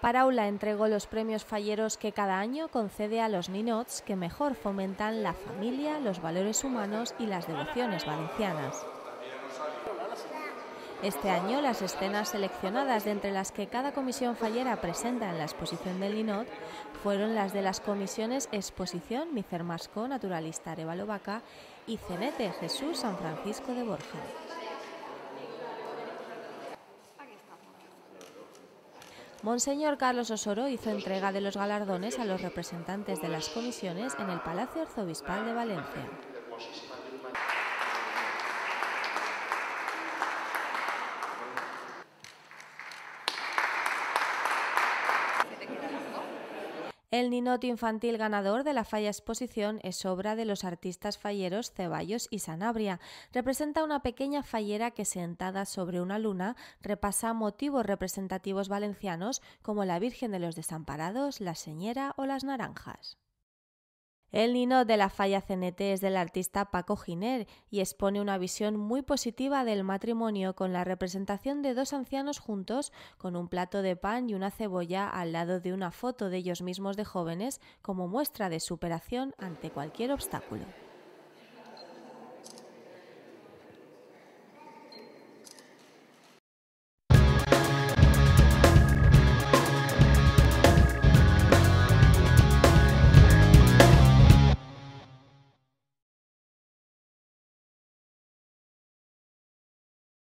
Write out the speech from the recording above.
Paraula entregó los premios falleros que cada año concede a los ninots que mejor fomentan la familia, los valores humanos y las devociones valencianas. Este año las escenas seleccionadas de entre las que cada comisión fallera presenta en la exposición del ninot fueron las de las comisiones Exposición Micer Masco Naturalista Arevalo y Cenete Jesús San Francisco de Borja. Monseñor Carlos Osoro hizo entrega de los galardones a los representantes de las comisiones en el Palacio Arzobispal de Valencia. El ninote infantil ganador de la falla exposición es obra de los artistas falleros Ceballos y Sanabria. Representa una pequeña fallera que sentada sobre una luna repasa motivos representativos valencianos como la Virgen de los Desamparados, la Señera o las Naranjas. El nino de la falla CNT es del artista Paco Giner y expone una visión muy positiva del matrimonio con la representación de dos ancianos juntos con un plato de pan y una cebolla al lado de una foto de ellos mismos de jóvenes como muestra de superación ante cualquier obstáculo.